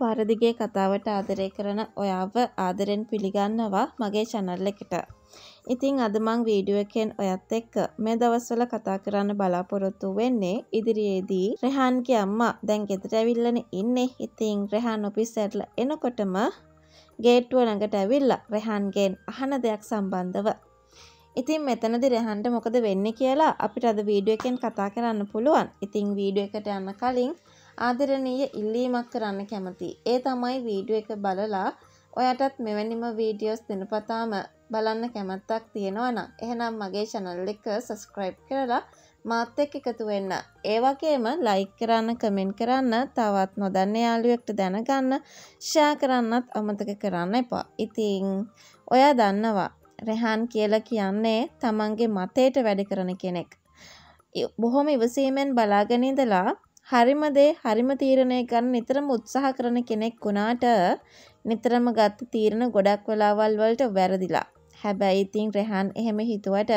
පාරදිගේ කතාවට ආදරය කරන ඔයාව ආදරෙන් පිළිගන්නවා මගේ චැනල් එකට. ඉතිං අද මං වීඩියෝ එකෙන් ඔයත් එක්ක මේ දවස්වල කතා කරන්න බලාපොරොත්තු වෙන්නේ ඉදිරියේදී රෙහන්ගේ අම්මා දැන් ගෙදර ඇවිල්ලන ඉන්නේ. ඉතිං රෙහන් ඔෆිසර්ල එනකොටම ගේට්ටුව ළඟට ඇවිල්ලා රෙහන්ගෙන් අහන දෙයක් සම්බන්ධව. ඉතින් මෙතනදි රෙහන්ට මොකද වෙන්නේ කියලා අපිට අද වීඩියෝ එකෙන් කතා කරන්න පුළුවන්. ඉතිං වීඩියෝ එකට යන්න කලින් ආදරණීය ඉල්ලීමක් කරන්න කැමතියි. ඒ තමයි වීඩියෝ එක බලලා ඔයටත් මෙවැනිම වීඩියෝස් දිනපතාම බලන්න කැමත්තක් තියෙනවා නම් එහෙනම් මගේ channel එක subscribe කරලා මාත් එක්ක එකතු වෙන්න. ඒ වගේම like කරන්න, comment කරන්න, තවත් නොදන්න යාළුවෙක්ට දැනගන්න, share කරන්නත් අමතක කරන්න එපා. ඉතින් ඔයා දන්නවා රෙහන් කියලා කියන්නේ තමන්ගේ මතයට වැඩ කරන කෙනෙක්. බොහොම ඉවසීමෙන් බලාගෙන ඉඳලා හරිම දේ හරිම තීරණය ගන්න නිතරම උත්සාහ කරන කෙනෙක් වුණාට නිතරම ගත්ත තීරණ ගොඩක් වෙලාවල් වලට වැරදිලා. හැබැයි ඉතින් රෙහන් එහෙම හිතුවට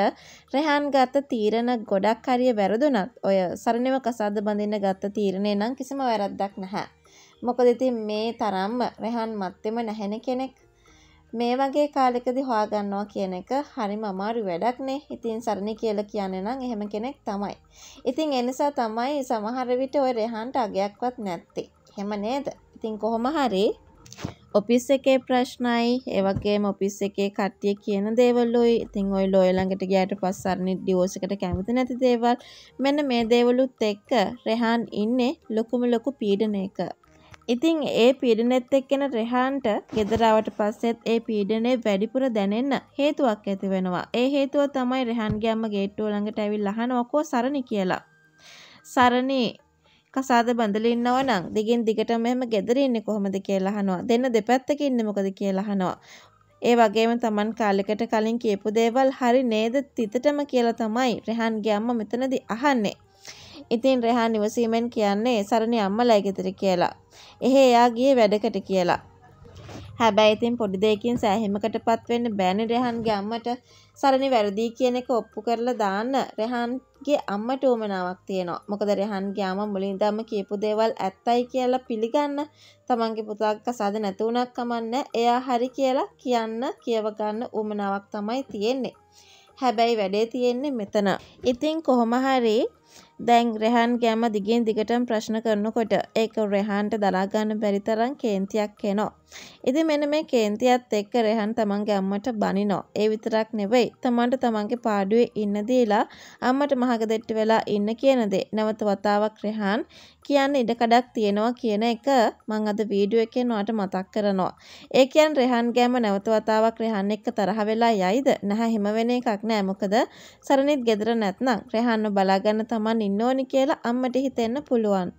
රෙහන් ගත්ත තීරණ ගොඩක් හරිය වැරදුනත් ඔය සරණව කසාද බඳින්න ගත්ත තීරණේ නම් කිසිම වැරද්දක් නැහැ. මොකද ඉතින් මේ තරම්ම රෙහන් මැත්තේම නැහෙන කෙනෙක්. මේ වගේ කාලෙකදී හොයාගන්නවා කියන එක හරිම අමාරු වැඩක් නේ. ඉතින් සරණි කියලා කියන්නේ නම් එහෙම කෙනෙක් තමයි. ඉතින් ඒ නිසා තමයි සමහර විට ওই රෙහන්ට අගයක්වත් නැත්තේ. එහෙම නේද? ඉතින් කොහොම හරි ඔපිස් එකේ ප්‍රශ්නයි ඒවගේම ඔපිස් එකේ කට්ටිය කියන දේවල්ලුයි ඉතින් ඔයි ලෝය ළඟට ගියාට පස්සරනි ඩිවෝස් එකට කැමති නැති දේවල් මෙන්න මේ දේවලුත් එක්ක රෙහාන් ඉන්නේ ලොකුම ලොකු පීඩනයක ඉතින් ඒ පීඩනෙත් එක්කෙන රෙහන්ට ගෙදරාවට පස්සෙත් ඒ පීඩනේ වැඩිපුර දැනෙන්න හේතුවක් ඇති වෙනවා. ඒ හේතුව තමයි රෙහන්ගේ අම්ම ගේට්ටුව ළඟට ඇවිල්ලා අහනවා "කෝ සරණි" කියලා. සරණි කසාද බඳලා ඉන්නව නම් දිගින් දිගට මෙහෙම ගෙදර ඉන්නේ කොහොමද කියලා අහනවා. දෙන්න දෙපැත්තක ඉන්නේ මොකද කියලා අහනවා. ඒ වගේම Taman කාලෙකට කලින් කියපු දේවල් හරි නේද තිතටම කියලා තමයි රෙහන්ගේ අම්මා මෙතනදී අහන්නේ. ඉතින් රෙහාන් නිවසීමෙන් කියන්නේ සරණි අම්මලා ගෙදර කියලා. එහෙ එයා ගියේ වැඩකට කියලා. හැබැයි ඉතින් පොඩි දෙයකින් සෑහීමකටපත් වෙන්න බෑනේ රෙහන්ගේ අම්මට සරණි වැරදි කියන එක ඔප්පු කරලා දාන්න රෙහන්ගේ අම්මට උමනාවක් තියෙනවා. මොකද රෙහන්ගේ අම්මා මුලින්දම කියපු දේවල් ඇත්තයි කියලා පිළිගන්න තමන්ගේ පුතා කසාද නැති වුණක් කමන්නේ. එයා හරි කියලා කියන්න කියව ගන්න උමනාවක් තමයි තියෙන්නේ. හැබැයි වැඩේ තියෙන්නේ මෙතන. ඉතින් කොහොම හරි දැන් රෙහන් ගැම දිගින් දිගටම ප්‍රශ්න කරනකොට ඒක රෙහන්ට දරා ගන්න බැරි තරම් කේන්තියක් එනවා. ඉතින් මෙන්න මේ කේන්තියත් එක්ක රෙහන් තමන්ගේ අම්මට බනිනවා. ඒ විතරක් නෙවෙයි. තමන්ට තමන්ගේ පාඩුවේ ඉන්න දීලා අම්මට මහගදෙට්ට වෙලා ඉන්න කියන දේ නැවත වතාවක් රෙහන් කියන්න ඉඩකඩක් තියෙනවා කියන එක මං අද වීඩියෝ එකේ නොට මතක් කරනවා. ඒ කියන්නේ රෙහන් ගෑම නැවත වතාවක් රෙහන් එක්ක තරහ වෙලා යයිද? නැහැ හිම වෙන එකක් නෑ. මොකද සරණිත් ගෙදර නැත්නම් රෙහන්ව බලාගන්න Taman ඉන්න ඕනි කියලා අම්මට හිතෙන්න පුළුවන්.